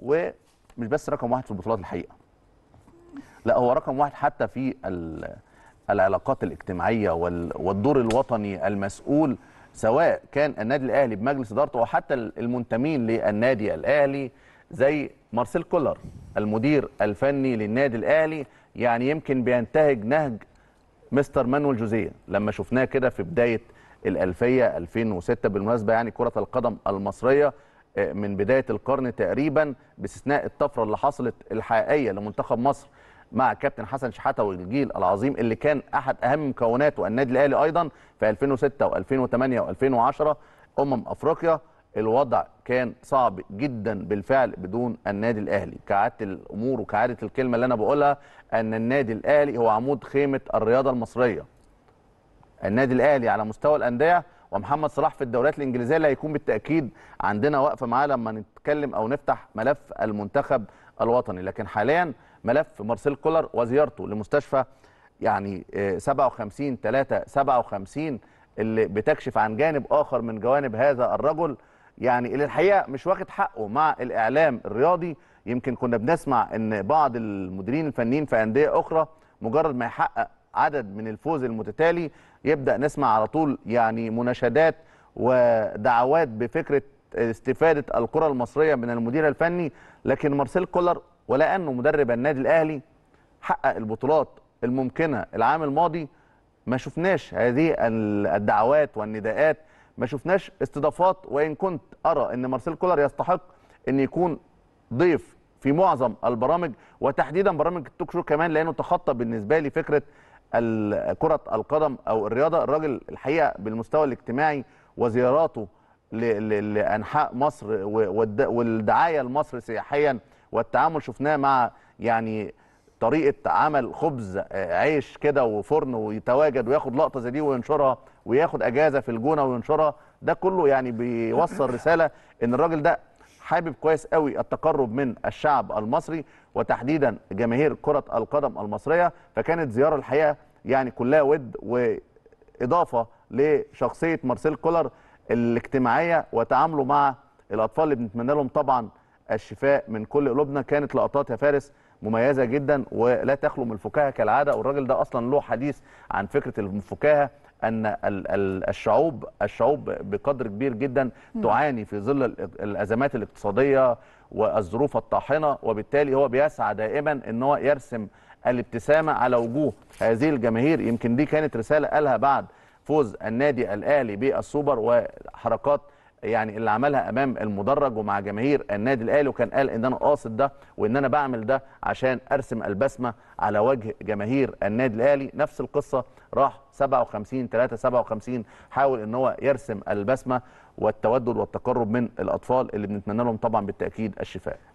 ومش بس رقم واحد في البطولات الحقيقه لا هو رقم واحد حتى في العلاقات الاجتماعيه والدور الوطني المسؤول سواء كان النادي الاهلي بمجلس ادارته وحتى المنتمين للنادي الاهلي زي مارسيل كولر المدير الفني للنادي الاهلي يعني يمكن بينتهج نهج مستر مانويل جوزيه لما شفناه كده في بدايه الالفيه 2006 بالمناسبه يعني كره القدم المصريه آه، من بدايه القرن تقريبا باستثناء الطفره اللي حصلت الحقيقيه لمنتخب مصر مع كابتن حسن شحاته والجيل العظيم اللي كان احد اهم مكوناته النادي الاهلي ايضا في 2006 و2008 و2010 امم افريقيا الوضع كان صعب جدا بالفعل بدون النادي الاهلي كعاده الامور وكعاده الكلمه اللي انا بقولها ان النادي الاهلي هو عمود خيمه الرياضه المصريه النادي الاهلي على مستوى الانديه ومحمد صلاح في الدوريات الانجليزيه اللي هيكون بالتاكيد عندنا وقفه معاه لما نتكلم او نفتح ملف المنتخب الوطني لكن حاليا ملف مارسيل كولر وزيارته لمستشفى يعني 57 3 57 اللي بتكشف عن جانب اخر من جوانب هذا الرجل يعني اللي الحقيقه مش واخد حقه مع الاعلام الرياضي يمكن كنا بنسمع ان بعض المديرين الفنيين في انديه اخرى مجرد ما يحقق عدد من الفوز المتتالي يبدا نسمع على طول يعني مناشدات ودعوات بفكره استفاده الكره المصريه من المدير الفني لكن مارسيل كولر ولانه مدرب النادي الاهلي حقق البطولات الممكنه العام الماضي ما شفناش هذه الدعوات والنداءات ما شفناش استضافات وان كنت ارى ان مارسيل كولر يستحق ان يكون ضيف في معظم البرامج وتحديدا برامج التوك شو كمان لانه تخطى بالنسبه لي فكره كره القدم او الرياضه الراجل الحقيقه بالمستوى الاجتماعي وزياراته لانحاء مصر والدعايه لمصر سياحيا والتعامل شفناه مع يعني طريقه عمل خبز آه، عيش كده وفرن ويتواجد وياخد لقطه زي دي وينشرها وياخد اجازه في الجونه وينشرها ده كله يعني بيوصل رساله ان الراجل ده حابب كويس قوي التقرب من الشعب المصري وتحديدا جماهير كره القدم المصريه فكانت زياره الحقيقه يعني كلها ود واضافه لشخصيه مارسيل كولر الاجتماعيه وتعامله مع الاطفال اللي بنتمنى لهم طبعا الشفاء من كل قلوبنا كانت لقطات يا فارس مميزه جدا ولا تخلو من الفكاهه كالعاده والراجل ده اصلا له حديث عن فكره الفكاهه ان الشعوب الشعوب بقدر كبير جدا تعاني في ظل الازمات الاقتصاديه والظروف الطاحنه وبالتالي هو بيسعى دائما ان هو يرسم الابتسامه على وجوه هذه الجماهير يمكن دي كانت رساله قالها بعد فوز النادي الاهلي بالسوبر وحركات يعني اللي عملها امام المدرج ومع جماهير النادي الاهلي وكان قال ان انا قاصد ده وان انا بعمل ده عشان ارسم البسمه على وجه جماهير النادي الاهلي نفس القصه راح 57 3 57 حاول ان هو يرسم البسمه والتودد والتقرب من الاطفال اللي بنتمنى لهم طبعا بالتاكيد الشفاء